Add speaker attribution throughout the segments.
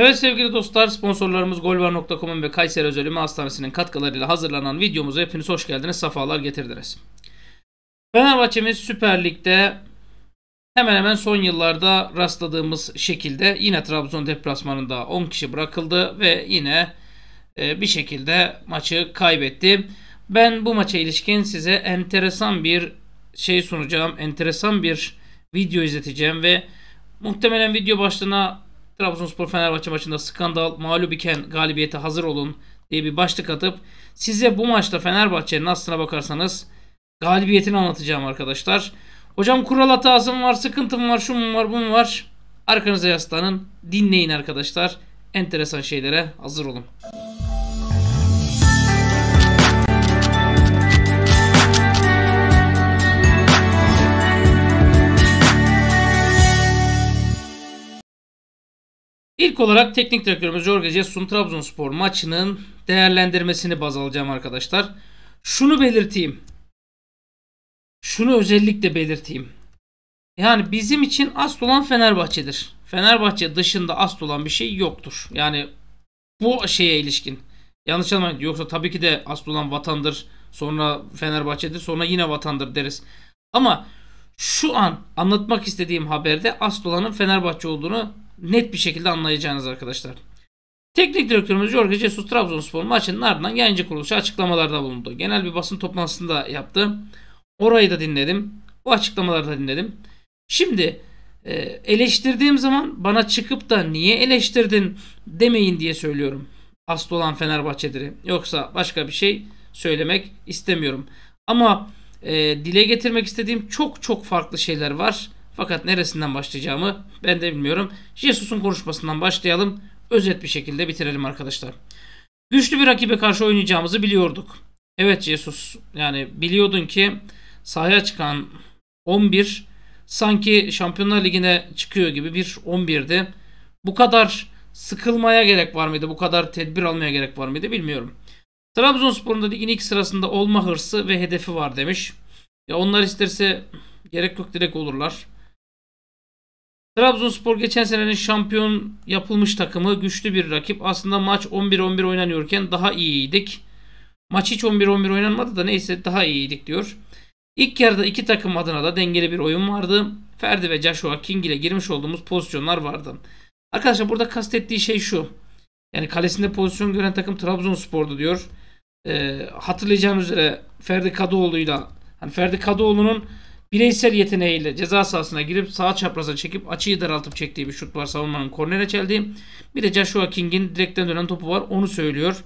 Speaker 1: Evet sevgili dostlar sponsorlarımız golvar.com'un ve Kayseri Özel Üme Hastanesi'nin katkılarıyla hazırlanan videomuza hepiniz hoş geldiniz. Safalar getirdiniz. Fenerbahçe'miz Süper Lig'de hemen hemen son yıllarda rastladığımız şekilde yine Trabzon deplasmanında 10 kişi bırakıldı ve yine e, bir şekilde maçı kaybetti. Ben bu maça ilişkin size enteresan bir şey sunacağım. Enteresan bir video izleteceğim ve muhtemelen video başlığına Trabzonspor Fenerbahçe maçında skandal mağlup iken galibiyete hazır olun diye bir başlık atıp size bu maçta Fenerbahçe'nin aslına bakarsanız galibiyetini anlatacağım arkadaşlar. Hocam kural hatasım var, sıkıntım var, şunun var, bu mu var. Arkanıza yaslanın, dinleyin arkadaşlar. Enteresan şeylere hazır olun. İlk olarak teknik direktörümüz Jorge Jesus'un Trabzonspor maçının değerlendirmesini baz alacağım arkadaşlar. Şunu belirteyim. Şunu özellikle belirteyim. Yani bizim için asıl olan Fenerbahçe'dir. Fenerbahçe dışında asıl olan bir şey yoktur. Yani bu şeye ilişkin. Yanlış anlamayın. Yoksa tabii ki de asıl olan vatandır. Sonra Fenerbahçe'dir. Sonra yine vatandır deriz. Ama şu an anlatmak istediğim haberde asıl olanın Fenerbahçe olduğunu net bir şekilde anlayacağınız arkadaşlar. Teknik direktörümüz Jorge Jesus Trabzonspor maçının ardından yayıncı kuruluşa açıklamalarda bulundu. Genel bir basın toplantısında yaptı. Orayı da dinledim. O açıklamaları da dinledim. Şimdi e, eleştirdiğim zaman bana çıkıp da niye eleştirdin demeyin diye söylüyorum. Aslı olan Fenerbahçe'dir. Yoksa başka bir şey söylemek istemiyorum. Ama e, dile getirmek istediğim çok çok farklı şeyler var. Fakat neresinden başlayacağımı ben de bilmiyorum. Jesus'un konuşmasından başlayalım. Özet bir şekilde bitirelim arkadaşlar. Güçlü bir rakibe karşı oynayacağımızı biliyorduk. Evet Jesus yani biliyordun ki sahaya çıkan 11 sanki Şampiyonlar Ligi'ne çıkıyor gibi bir 11'di. Bu kadar sıkılmaya gerek var mıydı? Bu kadar tedbir almaya gerek var mıydı bilmiyorum. Trabzonspor'un da ligin ilk sırasında olma hırsı ve hedefi var demiş. Ya onlar isterse gerek yok direkt olurlar. Trabzonspor geçen senenin şampiyon yapılmış takımı güçlü bir rakip. Aslında maç 11-11 oynanıyorken daha iyiydik. Maç hiç 11-11 oynanmadı da neyse daha iyiydik diyor. İlk yarıda iki takım adına da dengeli bir oyun vardı. Ferdi ve Joshua King ile girmiş olduğumuz pozisyonlar vardı. Arkadaşlar burada kastettiği şey şu. Yani kalesinde pozisyon gören takım Trabzonspor'du diyor. Ee, hatırlayacağınız üzere Ferdi Kadıoğlu'yla hani Ferdi Kadıoğlu'nun Bireysel yeteneğiyle ceza sahasına girip sağ çapraza çekip açıyı daraltıp çektiği bir şut var savunmanın kornere çeldiği. Bir de Joshua King'in direkten dönen topu var onu söylüyor.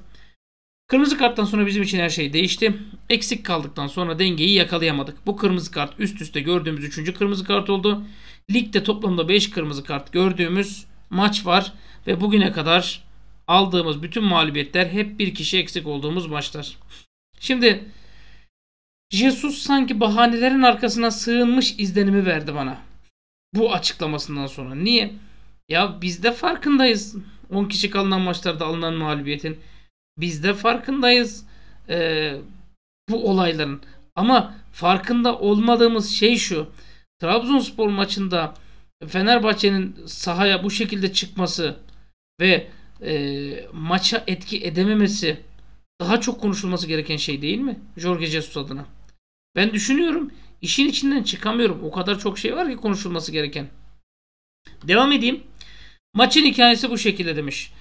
Speaker 1: Kırmızı karttan sonra bizim için her şey değişti. Eksik kaldıktan sonra dengeyi yakalayamadık. Bu kırmızı kart üst üste gördüğümüz 3. kırmızı kart oldu. Ligde toplamda 5 kırmızı kart gördüğümüz maç var ve bugüne kadar aldığımız bütün mağlubiyetler hep bir kişi eksik olduğumuz maçlar. Şimdi Jesus sanki bahanelerin arkasına sığınmış izlenimi verdi bana. Bu açıklamasından sonra. Niye? Ya biz de farkındayız. 10 kişi kalınan maçlarda alınan mağlubiyetin. Biz de farkındayız. Ee, bu olayların. Ama farkında olmadığımız şey şu. Trabzonspor maçında Fenerbahçe'nin sahaya bu şekilde çıkması ve e, maça etki edememesi daha çok konuşulması gereken şey değil mi? Jorge Jesus adına. Ben düşünüyorum. İşin içinden çıkamıyorum. O kadar çok şey var ki konuşulması gereken. Devam edeyim. Maçın hikayesi bu şekilde demiş.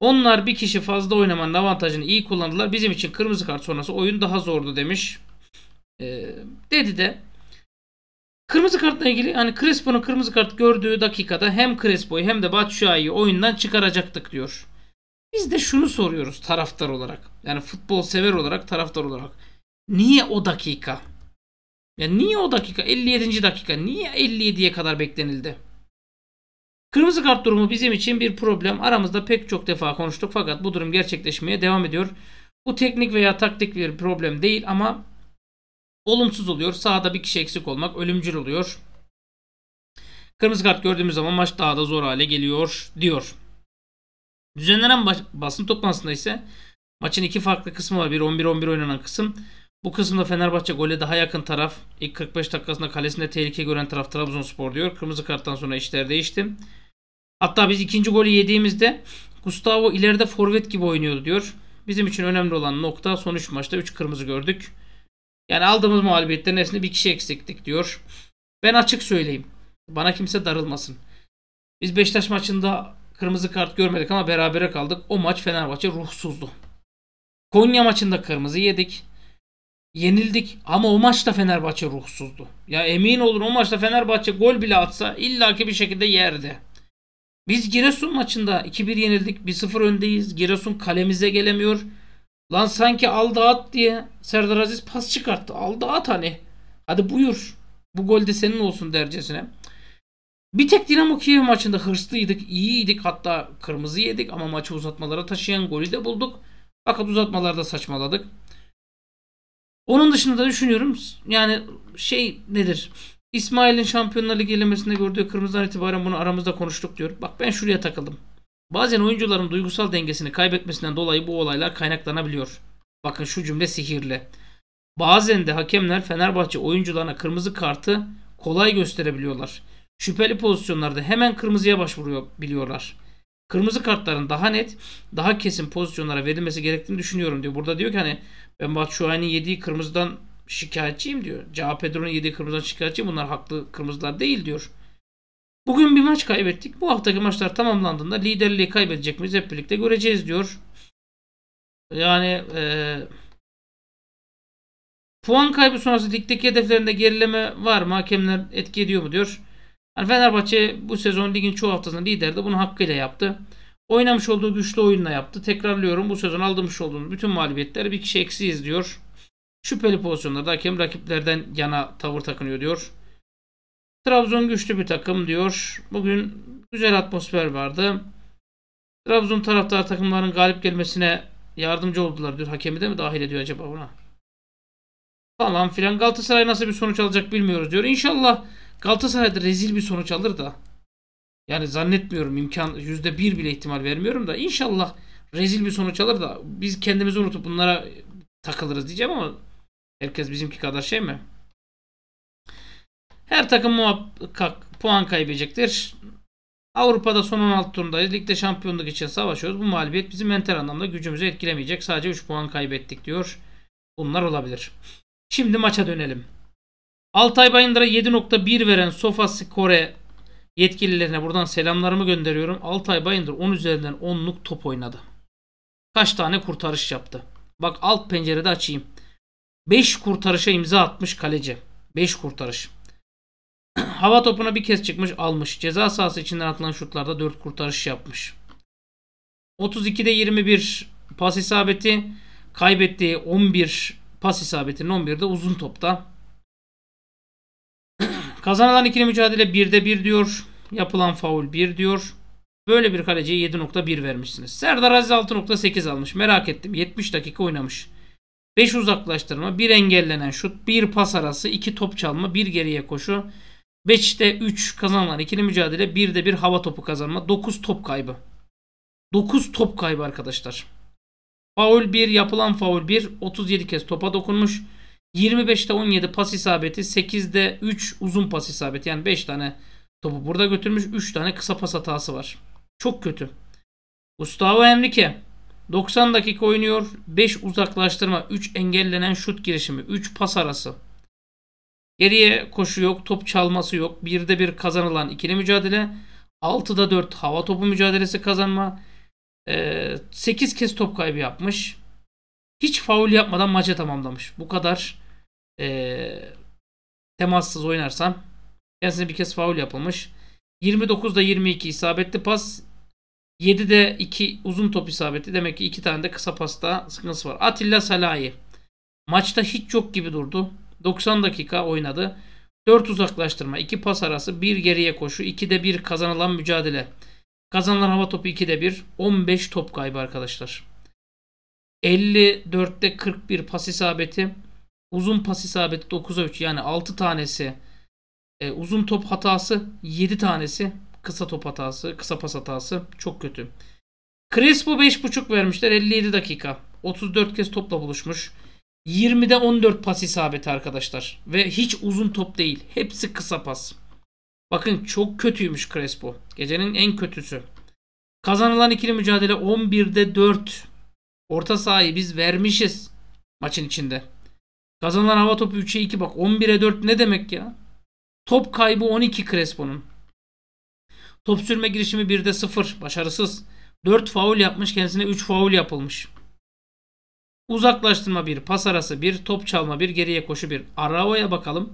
Speaker 1: Onlar bir kişi fazla oynamanın avantajını iyi kullandılar. Bizim için kırmızı kart sonrası oyun daha zordu demiş. Ee, dedi de Kırmızı kartla ilgili hani Crespo'nun kırmızı kart gördüğü dakikada hem Crespo'yu hem de Batshuayi'yi oyundan çıkaracaktık diyor. Biz de şunu soruyoruz taraftar olarak. Yani futbol sever olarak, taraftar olarak. Niye o dakika? Ya niye o dakika? 57. dakika. Niye 57'ye kadar beklenildi? Kırmızı kart durumu bizim için bir problem. Aramızda pek çok defa konuştuk fakat bu durum gerçekleşmeye devam ediyor. Bu teknik veya taktik bir problem değil ama olumsuz oluyor. Sahada bir kişi eksik olmak ölümcül oluyor. Kırmızı kart gördüğümüz zaman maç daha da zor hale geliyor diyor. Düzenlenen basın toplantısında ise maçın iki farklı kısmı var. Bir 11-11 oynanan kısım bu kısımda Fenerbahçe gole daha yakın taraf. İlk 45 dakikasında kalesinde tehlike gören taraf Trabzonspor diyor. Kırmızı karttan sonra işler değişti. Hatta biz ikinci golü yediğimizde Gustavo ileride forvet gibi oynuyordu diyor. Bizim için önemli olan nokta son 3 maçta 3 kırmızı gördük. Yani aldığımız mağlubiyetlerin hepsinde bir kişi eksiktik diyor. Ben açık söyleyeyim. Bana kimse darılmasın. Biz Beşiktaş maçında kırmızı kart görmedik ama berabere kaldık. O maç Fenerbahçe ruhsuzdu. Konya maçında kırmızı yedik yenildik ama o maçta Fenerbahçe ruhsuzdu. Ya emin olun o maçta Fenerbahçe gol bile atsa illaki bir şekilde yerdi. Biz Giresun maçında 2-1 yenildik. 1-0 öndeyiz. Giresun kalemize gelemiyor. Lan sanki al at diye Serdar Aziz pas çıkarttı. Al at hani. Hadi buyur. Bu gol de senin olsun dercesine. Bir tek Dinamo Kiev maçında hırslıydık, iyiydik hatta kırmızı yedik ama maçı uzatmalara taşıyan golü de bulduk. Fakat uzatmalarda saçmaladık. Onun dışında da düşünüyorum yani şey nedir? İsmail'in Şampiyonlar Ligi elemesinde gördüğü kırmızıdan itibaren bunu aramızda konuştuk diyor. Bak ben şuraya takıldım. Bazen oyuncuların duygusal dengesini kaybetmesinden dolayı bu olaylar kaynaklanabiliyor. Bakın şu cümle sihirli. Bazen de hakemler Fenerbahçe oyuncularına kırmızı kartı kolay gösterebiliyorlar. Şüpheli pozisyonlarda hemen kırmızıya başvuruyor biliyorlar. Kırmızı kartların daha net, daha kesin pozisyonlara verilmesi gerektiğini düşünüyorum diyor. Burada diyor ki hani ben Batshuayi'nin yediği kırmızıdan şikayetçiyim diyor. Cao Pedro'nun yediği kırmızıdan şikayetçiyim. Bunlar haklı kırmızılar değil diyor. Bugün bir maç kaybettik. Bu haftaki maçlar tamamlandığında liderliği kaybedecek miyiz hep birlikte göreceğiz diyor. Yani e, puan kaybı sonrası ligdeki hedeflerinde gerileme var mı? Hakemler etki ediyor mu diyor. Yani Fenerbahçe bu sezon ligin çoğu haftasında liderdi. Bunu hakkıyla yaptı. Oynamış olduğu güçlü oyunla yaptı. Tekrarlıyorum bu sezon aldırmış olduğumuz bütün mağlubiyetler bir kişi eksiyiz diyor. Şüpheli pozisyonlarda hakem rakiplerden yana tavır takınıyor diyor. Trabzon güçlü bir takım diyor. Bugün güzel atmosfer vardı. Trabzon taraftar takımların galip gelmesine yardımcı oldular diyor. Hakemi de mi dahil ediyor acaba buna? Falan filan. Galatasaray nasıl bir sonuç alacak bilmiyoruz diyor. İnşallah Galatasaray'da rezil bir sonuç alır da. Yani zannetmiyorum imkan %1 bile ihtimal vermiyorum da inşallah rezil bir sonuç alır da biz kendimizi unutup bunlara takılırız diyeceğim ama herkes bizimki kadar şey mi? Her takım muhakkak puan kaybedecektir. Avrupa'da son 16 turundayız. Ligde şampiyonluk için savaşıyoruz. Bu mağlubiyet bizim mental anlamda gücümüzü etkilemeyecek. Sadece 3 puan kaybettik diyor. Bunlar olabilir. Şimdi maça dönelim. Altay Bayındır'a 7.1 veren Sofa Skore yetkililerine buradan selamlarımı gönderiyorum. Altay Bayındır 10 üzerinden 10'luk top oynadı. Kaç tane kurtarış yaptı? Bak alt pencerede açayım. 5 kurtarışa imza atmış kaleci. 5 kurtarış. Hava topuna bir kez çıkmış almış. Ceza sahası içinden atılan şutlarda 4 kurtarış yapmış. 32'de 21 pas isabeti. Kaybettiği 11 pas isabetinin 11'de uzun topta. Kazanılan ikili mücadele 1'de 1 diyor. Yapılan faul 1 diyor. Böyle bir kaleciye 7.1 vermişsiniz. Serdar Aziz 6.8 almış. Merak ettim. 70 dakika oynamış. 5 uzaklaştırma, 1 engellenen şut, 1 pas arası, 2 top çalma, 1 geriye koşu. 5'te 3 kazanılan ikili mücadele, 1'de 1 hava topu kazanma, 9 top kaybı. 9 top kaybı arkadaşlar. Faul 1, yapılan faul 1, 37 kez topa dokunmuş. 25'te 17 pas isabeti, 8'de 3 uzun pas isabeti. Yani 5 tane topu burada götürmüş, 3 tane kısa pas hatası var. Çok kötü. Gustavo Henrique 90 dakika oynuyor. 5 uzaklaştırma, 3 engellenen şut girişimi, 3 pas arası. Geriye koşu yok, top çalması yok. 1'de 1 kazanılan ikili mücadele. 6'da 4 hava topu mücadelesi kazanma. 8 ee, kez top kaybı yapmış. Hiç faul yapmadan maçı tamamlamış. Bu kadar e, temassız oynarsam kendisine bir kez faul yapılmış. 29'da 22 isabetli pas. 7'de 2 uzun top isabetli Demek ki 2 tane de kısa pasta sıkıntısı var. Atilla Salahi. Maçta hiç yok gibi durdu. 90 dakika oynadı. 4 uzaklaştırma, 2 pas arası, 1 geriye koşu, 2'de 1 kazanılan mücadele. Kazanılan hava topu 2'de 1. 15 top kaybı arkadaşlar. 54'te 41 pas isabeti. Uzun pas isabeti 9'a 3 yani 6 tanesi. E, uzun top hatası 7 tanesi. Kısa top hatası, kısa pas hatası çok kötü. Crespo 5.5 vermişler 57 dakika. 34 kez topla buluşmuş. 20'de 14 pas isabeti arkadaşlar. Ve hiç uzun top değil. Hepsi kısa pas. Bakın çok kötüymüş Crespo. Gecenin en kötüsü. Kazanılan ikili mücadele 11'de 4. Orta sahayı biz vermişiz maçın içinde. Kazanılan hava topu 3'e 2 bak 11'e 4 ne demek ya? Top kaybı 12 Crespo'nun. Top sürme girişimi 1'de 0 başarısız. 4 faul yapmış kendisine 3 faul yapılmış. Uzaklaştırma 1, pas arası 1, top çalma 1, geriye koşu 1. Arao'ya bakalım.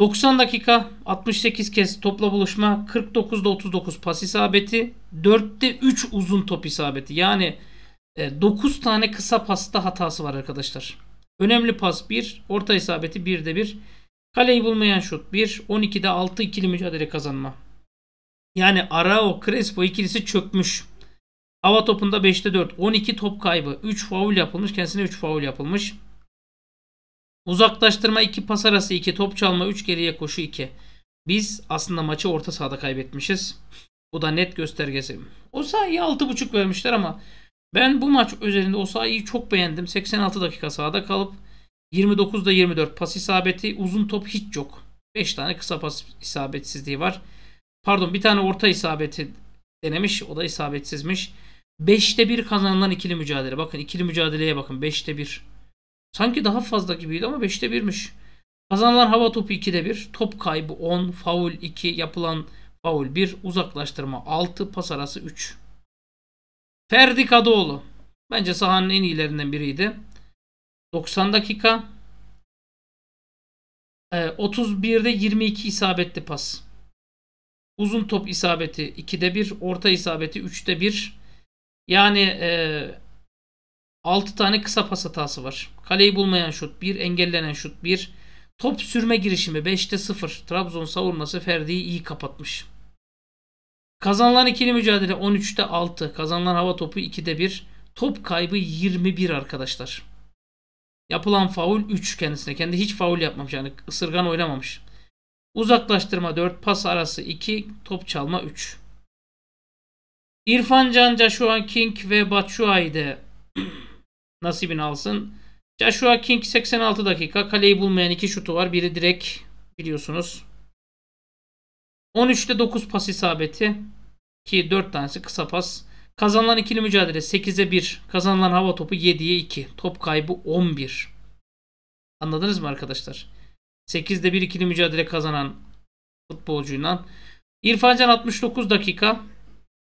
Speaker 1: 90 dakika 68 kez topla buluşma 49'da 39 pas isabeti 4'te 3 uzun top isabeti yani 9 e, tane kısa pasta hatası var arkadaşlar. Önemli pas 1. Orta isabeti 1'de 1. Kaleyi bulmayan şut 1. 12'de 6 ikili mücadele kazanma. Yani Arao Crespo ikilisi çökmüş. Hava topunda 5'te 4. 12 top kaybı. 3 faul yapılmış. Kendisine 3 faul yapılmış. Uzaklaştırma 2 pas arası 2. Top çalma 3 geriye koşu 2. Biz aslında maçı orta sahada kaybetmişiz. Bu da net göstergesi. O sayıya 6.5 vermişler ama ben bu maç özelinde Osayi'yi çok beğendim. 86 dakika sahada kalıp 29'da 24 pas isabeti. Uzun top hiç yok. 5 tane kısa pas isabetsizliği var. Pardon bir tane orta isabeti denemiş. O da isabetsizmiş. 5'te 1 kazanılan ikili mücadele. Bakın ikili mücadeleye bakın. 5'te 1. Sanki daha fazla gibiydi ama 5'te 1'miş. Kazanılan hava topu 2'de 1. Top kaybı 10. Faul 2. Yapılan faul 1. Uzaklaştırma 6. Pas arası 3. Ferdi Kadıoğlu. Bence sahanın en iyilerinden biriydi. 90 dakika. 31'de ee, 22 isabetli pas. Uzun top isabeti 2'de 1. Orta isabeti 3'te 1. Yani 6 e, tane kısa pas hatası var. Kaleyi bulmayan şut 1. Engellenen şut 1. Top sürme girişimi 5'te 0. Trabzon savunması Ferdi'yi iyi kapatmış. Kazanılan ikili mücadele 13'te 6. Kazanılan hava topu 2'de 1. Top kaybı 21 arkadaşlar. Yapılan faul 3 kendisine. Kendi hiç faul yapmamış yani ısırgan oynamamış. Uzaklaştırma 4, pas arası 2, top çalma 3. İrfan Can, Joshua King ve Batshuayi de nasibini alsın. Joshua King 86 dakika. Kaleyi bulmayan iki şutu var. Biri direkt biliyorsunuz. 13'te 9 pas isabeti ki 4 tanesi kısa pas. Kazanılan ikili mücadele 8'e 1. Kazanılan hava topu 7'ye 2. Top kaybı 11. Anladınız mı arkadaşlar? 8'de 1 ikili mücadele kazanan futbolcuyla. İrfancan 69 dakika.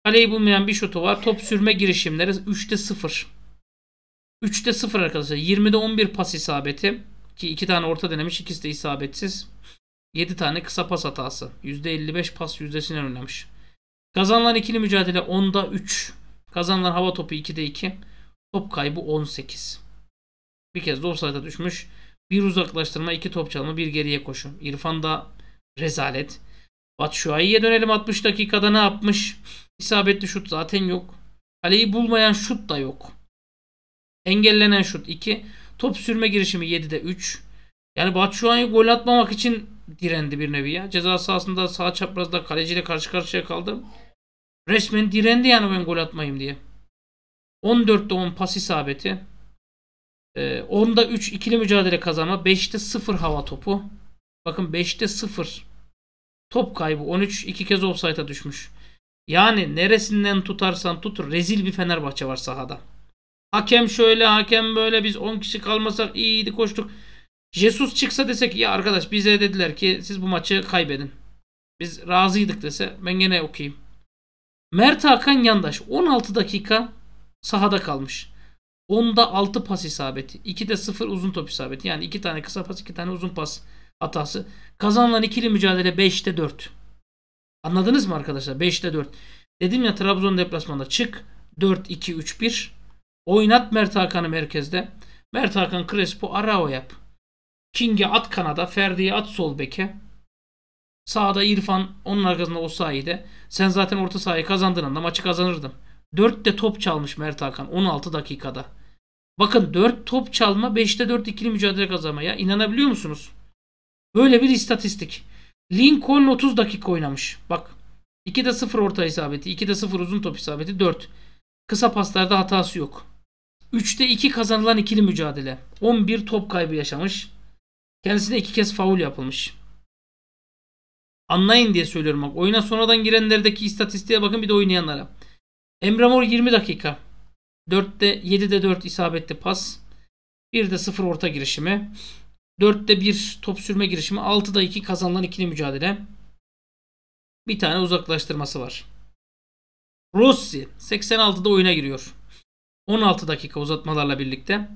Speaker 1: Kaleyi bulmayan bir şutu var. Top sürme girişimleri 3'te 0. 3'te 0 arkadaşlar. 20'de 11 pas isabeti. Ki 2 tane orta denemiş. ikisi de isabetsiz. 7 tane kısa pas hatası. %55 pas yüzdesini oynamış. Kazanılan ikili mücadele 10'da 3. Kazanılan hava topu 2'de 2. Top kaybı 18. Bir kez de offside'a düşmüş. Bir uzaklaştırma, iki top çalma, bir geriye koşu. İrfan da rezalet. Batshuayi'ye dönelim 60 dakikada ne yapmış? İsabetli şut zaten yok. Kaleyi bulmayan şut da yok. Engellenen şut 2. Top sürme girişimi 7'de 3. Yani Batshuayi gol atmamak için direndi bir nevi ya. Ceza sahasında sağ çaprazda kaleciyle karşı karşıya kaldım. Resmen direndi yani ben gol atmayayım diye. 14'te 10 pas isabeti. Ee, 10'da 3 ikili mücadele kazanma. 5'te 0 hava topu. Bakın 5'te 0 top kaybı. 13 iki kez offside'a düşmüş. Yani neresinden tutarsan tutur rezil bir Fenerbahçe var sahada. Hakem şöyle hakem böyle biz 10 kişi kalmasak iyiydi koştuk. Jesus çıksa dese ki ya arkadaş bize dediler ki siz bu maçı kaybedin. Biz razıydık dese ben gene okuyayım. Mert Hakan Yandaş 16 dakika sahada kalmış. 10'da 6 pas isabeti. 2'de 0 uzun top isabeti. Yani 2 tane kısa pas 2 tane uzun pas hatası. Kazanılan ikili mücadele 5'te 4. Anladınız mı arkadaşlar? 5'te 4. Dedim ya Trabzon deplasmanda çık. 4-2-3-1. Oynat Mert Hakan'ı merkezde. Mert Hakan Crespo Arao yap. Kingi at kanada, Ferdi'ye at sol beke. Sağda İrfan, onun arkasında o Osayi'de. Sen zaten orta sahayı kazandığın anda maçı kazanırdın. 4 de top çalmış Mert Hakan 16 dakikada. Bakın 4 top çalma, 5'te 4 ikili mücadele kazanma ya. inanabiliyor musunuz? Böyle bir istatistik. Lincoln 30 dakika oynamış. Bak de 0 orta isabeti, de 0 uzun top isabeti 4. Kısa paslarda hatası yok. 3'te 2 kazanılan ikili mücadele. 11 top kaybı yaşamış. Kendisine iki kez faul yapılmış. Anlayın diye söylüyorum bak. Oyuna sonradan girenlerdeki istatistiğe bakın bir de oynayanlara. Emre Mor 20 dakika. 4'te 7'de 4 isabetli pas. 1'de 0 orta girişimi. 4'te 1 top sürme girişimi. 6'da 2 kazanılan ikili mücadele. Bir tane uzaklaştırması var. Rossi 86'da oyuna giriyor. 16 dakika uzatmalarla birlikte.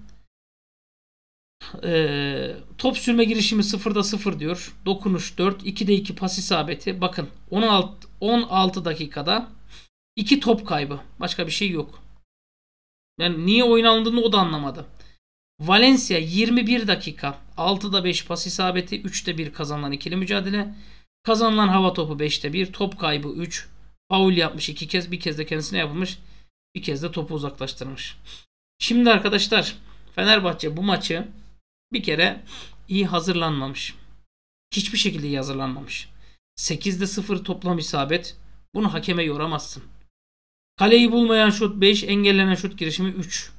Speaker 1: E, top sürme girişimi 0'da 0 diyor. Dokunuş 4. 2'de 2 pas isabeti. Bakın 16, 16 dakikada 2 top kaybı. Başka bir şey yok. Yani niye oyun alındığını o da anlamadı. Valencia 21 dakika. 6'da 5 pas isabeti. 3'te 1 kazanılan ikili mücadele. Kazanılan hava topu 5'te 1. Top kaybı 3. Faul yapmış 2 kez. Bir kez de kendisine yapılmış. Bir kez de topu uzaklaştırmış. Şimdi arkadaşlar Fenerbahçe bu maçı bir kere iyi hazırlanmamış. Hiçbir şekilde iyi hazırlanmamış. 8'de 0 toplam isabet. Bunu hakeme yoramazsın. Kaleyi bulmayan şut 5, engellenen şut girişimi 3.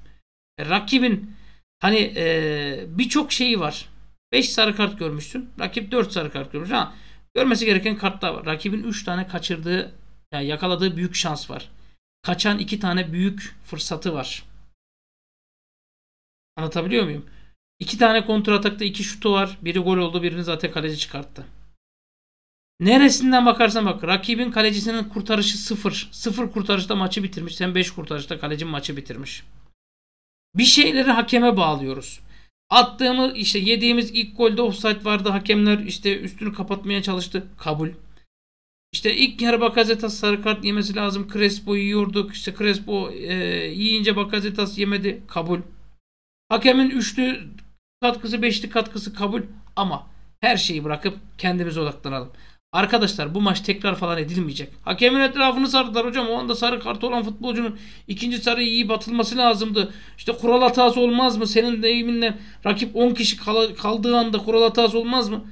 Speaker 1: E, rakibin hani e, birçok şeyi var. 5 sarı kart görmüşsün. Rakip 4 sarı kart görmüş. Ha, görmesi gereken kartlar var. Rakibin 3 tane kaçırdığı, yani yakaladığı büyük şans var. Kaçan 2 tane büyük fırsatı var. Anlatabiliyor muyum? İki tane kontra atakta iki şutu var. Biri gol oldu birini zaten kaleci çıkarttı. Neresinden bakarsan bak rakibin kalecisinin kurtarışı sıfır. Sıfır kurtarışta maçı bitirmiş. Sen beş kurtarışta kalecin maçı bitirmiş. Bir şeyleri hakeme bağlıyoruz. Attığımız işte yediğimiz ilk golde offside vardı. Hakemler işte üstünü kapatmaya çalıştı. Kabul. İşte ilk yarı Bakazetas sarı kart yemesi lazım. Crespo yiyorduk. İşte Crespo e, yiyince Bakazetas yemedi. Kabul. Hakemin üçlü katkısı, beşli katkısı kabul ama her şeyi bırakıp kendimize odaklanalım. Arkadaşlar bu maç tekrar falan edilmeyecek. Hakemin etrafını sardılar hocam. O anda sarı kart olan futbolcunun ikinci sarı iyi batılması lazımdı. İşte kural hatası olmaz mı? Senin deyiminle rakip 10 kişi kal kaldığı anda kural hatası olmaz mı?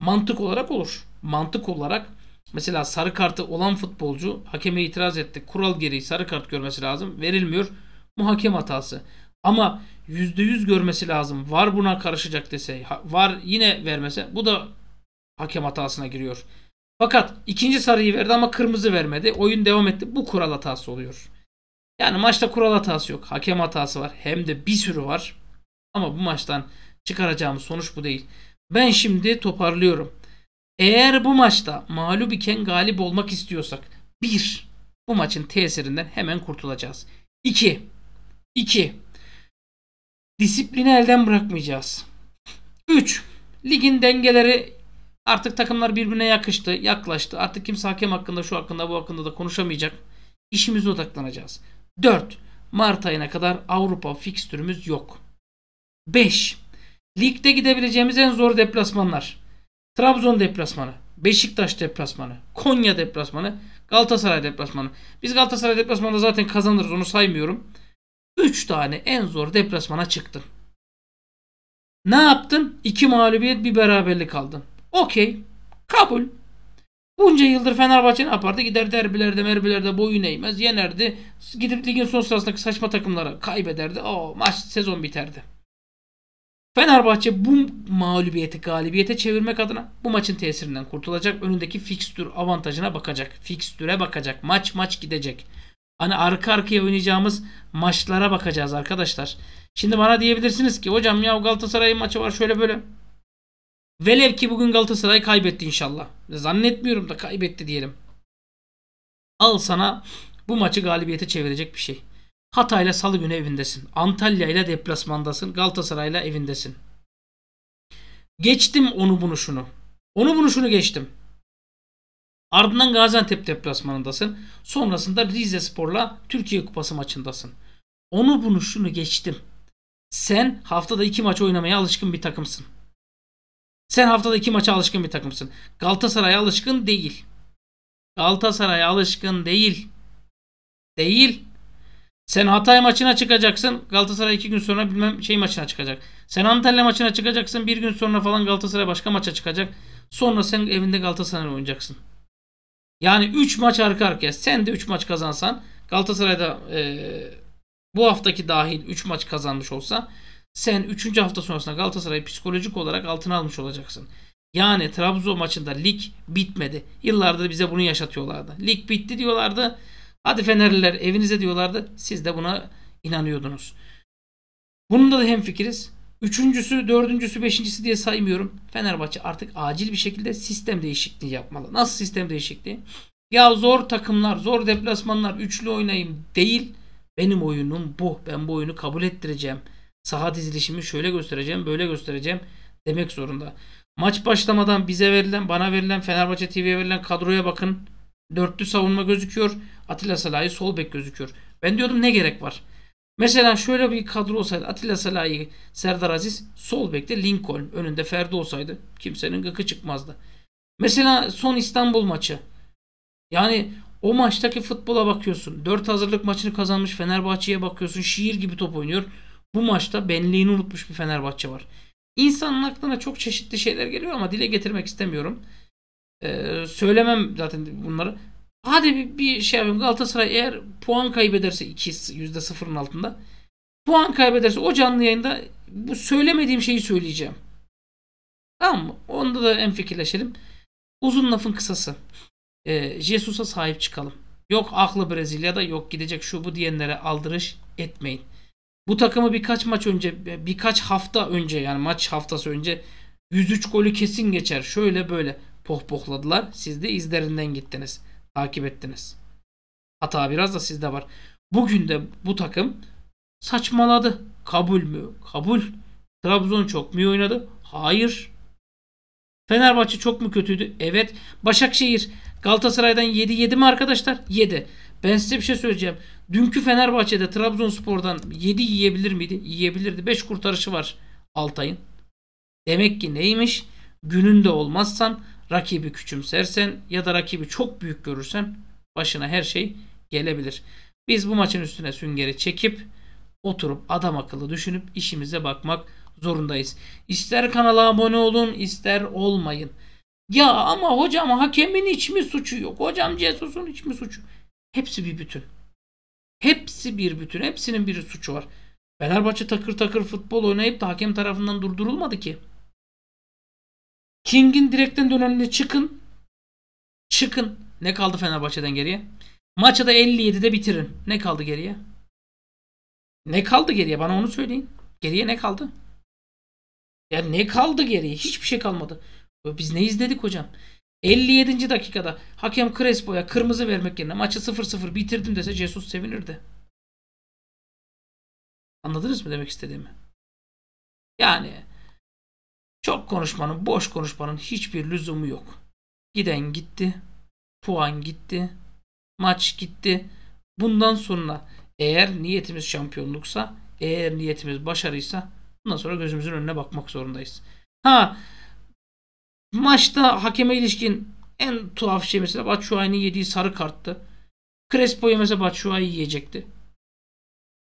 Speaker 1: Mantık olarak olur. Mantık olarak mesela sarı kartı olan futbolcu hakeme itiraz etti. Kural gereği sarı kart görmesi lazım. Verilmiyor. Muhakem hatası. Ama %100 görmesi lazım. Var buna karışacak dese, var yine vermese bu da hakem hatasına giriyor. Fakat ikinci sarıyı verdi ama kırmızı vermedi. Oyun devam etti. Bu kural hatası oluyor. Yani maçta kural hatası yok. Hakem hatası var. Hem de bir sürü var. Ama bu maçtan çıkaracağımız sonuç bu değil. Ben şimdi toparlıyorum. Eğer bu maçta mağlup iken galip olmak istiyorsak 1. Bu maçın tesirinden hemen kurtulacağız. 2. 2. Disiplini elden bırakmayacağız. 3. Ligin dengeleri artık takımlar birbirine yakıştı, yaklaştı. Artık kimse hakem hakkında, şu hakkında, bu hakkında da konuşamayacak. İşimize odaklanacağız. 4. Mart ayına kadar Avrupa fikstürümüz yok. 5. Ligde gidebileceğimiz en zor deplasmanlar. Trabzon deplasmanı, Beşiktaş deplasmanı, Konya deplasmanı, Galatasaray deplasmanı. Biz Galatasaray deplasmanında zaten kazanırız onu saymıyorum. 3 tane en zor deplasmana çıktın. Ne yaptın? 2 mağlubiyet bir beraberlik aldın. Okey. Kabul. Bunca yıldır Fenerbahçe ne yapardı? Gider derbilerde merbilerde boyun eğmez. Yenerdi. Gidip ligin son sırasındaki saçma takımlara kaybederdi. O maç sezon biterdi. Fenerbahçe bu mağlubiyeti galibiyete çevirmek adına bu maçın tesirinden kurtulacak. Önündeki fikstür avantajına bakacak. Fikstüre bakacak. Maç maç gidecek. Hani arka arkaya oynayacağımız maçlara bakacağız arkadaşlar. Şimdi bana diyebilirsiniz ki hocam ya Galatasaray'ın maçı var şöyle böyle. Velev ki bugün Galatasaray kaybetti inşallah. Zannetmiyorum da kaybetti diyelim. Al sana bu maçı galibiyete çevirecek bir şey. Hatay'la salı günü evindesin. Antalya'yla deplasmandasın. Galatasaray'la evindesin. Geçtim onu bunu şunu. Onu bunu şunu geçtim. Ardından Gaziantep deplasmanındasın. Sonrasında Rize Spor'la Türkiye Kupası maçındasın. Onu bunu şunu geçtim. Sen haftada iki maç oynamaya alışkın bir takımsın. Sen haftada iki maça alışkın bir takımsın. Galatasaray'a alışkın değil. Galatasaray'a alışkın değil. Değil. Sen Hatay maçına çıkacaksın. Galatasaray iki gün sonra bilmem şey maçına çıkacak. Sen Antalya maçına çıkacaksın. Bir gün sonra falan Galatasaray başka maça çıkacak. Sonra sen evinde Galatasaray oynayacaksın. Yani 3 maç arka arkaya sen de 3 maç kazansan Galatasaray'da e, bu haftaki dahil 3 maç kazanmış olsa sen 3. hafta sonrasında Galatasaray'ı psikolojik olarak altına almış olacaksın. Yani Trabzon maçında lig bitmedi. Yıllardır bize bunu yaşatıyorlardı. Lig bitti diyorlardı. Hadi Fenerliler evinize diyorlardı. Siz de buna inanıyordunuz. Bunda da hem fikiriz. Üçüncüsü, dördüncüsü, beşincisi diye saymıyorum. Fenerbahçe artık acil bir şekilde sistem değişikliği yapmalı. Nasıl sistem değişikliği? Ya zor takımlar, zor deplasmanlar, üçlü oynayayım değil. Benim oyunum bu. Ben bu oyunu kabul ettireceğim. Saha dizilişimi şöyle göstereceğim, böyle göstereceğim demek zorunda. Maç başlamadan bize verilen, bana verilen, Fenerbahçe TV'ye verilen kadroya bakın. Dörtlü savunma gözüküyor. Atilla Salah'ı sol bek gözüküyor. Ben diyordum ne gerek var? Mesela şöyle bir kadro olsaydı Atilla Salahi, Serdar Aziz, sol bekte Lincoln, önünde Ferdi olsaydı kimsenin gıkı çıkmazdı. Mesela son İstanbul maçı. Yani o maçtaki futbola bakıyorsun. 4 hazırlık maçını kazanmış Fenerbahçe'ye bakıyorsun. Şiir gibi top oynuyor. Bu maçta benliğini unutmuş bir Fenerbahçe var. İnsanın aklına çok çeşitli şeyler geliyor ama dile getirmek istemiyorum. Ee, söylemem zaten bunları hadi bir, bir şey yapayım. Galatasaray eğer puan kaybederse 2 sıfırın altında puan kaybederse o canlı yayında bu söylemediğim şeyi söyleyeceğim. Tamam mı? Onda da en fikirleşelim. Uzun lafın kısası. Ee, Jesus'a sahip çıkalım. Yok aklı Brezilya'da yok gidecek şu bu diyenlere aldırış etmeyin. Bu takımı birkaç maç önce birkaç hafta önce yani maç haftası önce 103 golü kesin geçer şöyle böyle pohpohladılar. Siz de izlerinden gittiniz takip ettiniz. Hata biraz da sizde var. Bugün de bu takım saçmaladı. Kabul mü? Kabul. Trabzon çok mu oynadı? Hayır. Fenerbahçe çok mu kötüydü? Evet. Başakşehir Galatasaray'dan 7 7 mi arkadaşlar? 7. Ben size bir şey söyleyeceğim. Dünkü Fenerbahçe'de Trabzonspor'dan 7 yiyebilir miydi? Yiyebilirdi. 5 kurtarışı var Altay'ın. Demek ki neymiş? Gününde olmazsan rakibi küçümsersen ya da rakibi çok büyük görürsen başına her şey gelebilir. Biz bu maçın üstüne süngeri çekip oturup adam akıllı düşünüp işimize bakmak zorundayız. İster kanala abone olun ister olmayın. Ya ama hocam hakemin hiç mi suçu yok? Hocam Cesus'un hiç mi suçu? Hepsi bir bütün. Hepsi bir bütün. Hepsinin biri suçu var. Fenerbahçe takır takır futbol oynayıp da hakem tarafından durdurulmadı ki. King'in direkten dönemine çıkın. Çıkın. Ne kaldı Fenerbahçe'den geriye? Maçı da 57'de bitirin. Ne kaldı geriye? Ne kaldı geriye? Bana onu söyleyin. Geriye ne kaldı? Ya ne kaldı geriye? Hiçbir şey kalmadı. Biz ne izledik hocam? 57. dakikada hakem Crespo'ya kırmızı vermek yerine maçı 0-0 bitirdim dese Jesus sevinirdi. Anladınız mı demek istediğimi? Yani çok konuşmanın, boş konuşmanın hiçbir lüzumu yok. Giden gitti, puan gitti, maç gitti. Bundan sonra eğer niyetimiz şampiyonluksa, eğer niyetimiz başarıysa bundan sonra gözümüzün önüne bakmak zorundayız. Ha maçta hakeme ilişkin en tuhaf şey mesela Batshuayi'nin yediği sarı karttı. Crespo'ya mesela Batshuayi yiyecekti.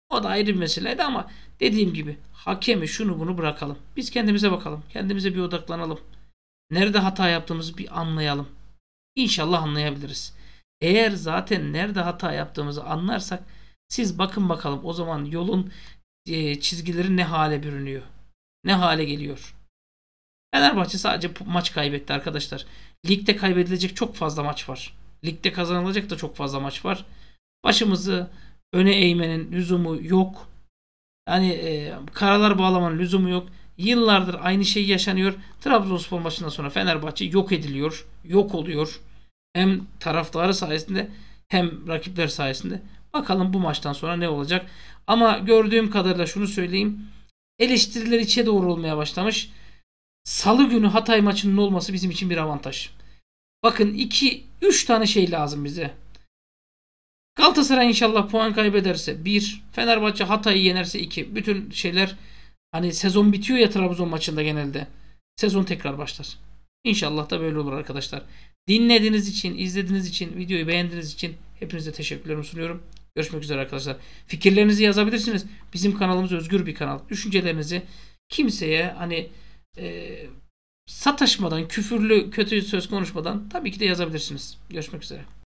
Speaker 1: O da ayrı bir meseleydi ama dediğim gibi hakemi şunu bunu bırakalım. Biz kendimize bakalım. Kendimize bir odaklanalım. Nerede hata yaptığımızı bir anlayalım. İnşallah anlayabiliriz. Eğer zaten nerede hata yaptığımızı anlarsak siz bakın bakalım o zaman yolun e, çizgileri ne hale bürünüyor. Ne hale geliyor. Fenerbahçe sadece maç kaybetti arkadaşlar. Ligde kaybedilecek çok fazla maç var. Ligde kazanılacak da çok fazla maç var. Başımızı öne eğmenin lüzumu yok. Yani e, karalar bağlamanın lüzumu yok. Yıllardır aynı şey yaşanıyor. Trabzonspor maçından sonra Fenerbahçe yok ediliyor. Yok oluyor. Hem taraftarı sayesinde hem rakipler sayesinde. Bakalım bu maçtan sonra ne olacak. Ama gördüğüm kadarıyla şunu söyleyeyim. Eleştiriler içe doğru olmaya başlamış. Salı günü Hatay maçının olması bizim için bir avantaj. Bakın 2 3 tane şey lazım bize. Galatasaray inşallah puan kaybederse 1. Fenerbahçe Hatay'ı yenerse 2. Bütün şeyler hani sezon bitiyor ya Trabzon maçında genelde. Sezon tekrar başlar. İnşallah da böyle olur arkadaşlar. Dinlediğiniz için, izlediğiniz için, videoyu beğendiğiniz için hepinize teşekkürlerimi sunuyorum. Görüşmek üzere arkadaşlar. Fikirlerinizi yazabilirsiniz. Bizim kanalımız özgür bir kanal. Düşüncelerinizi kimseye hani e, sataşmadan, küfürlü, kötü söz konuşmadan tabii ki de yazabilirsiniz. Görüşmek üzere.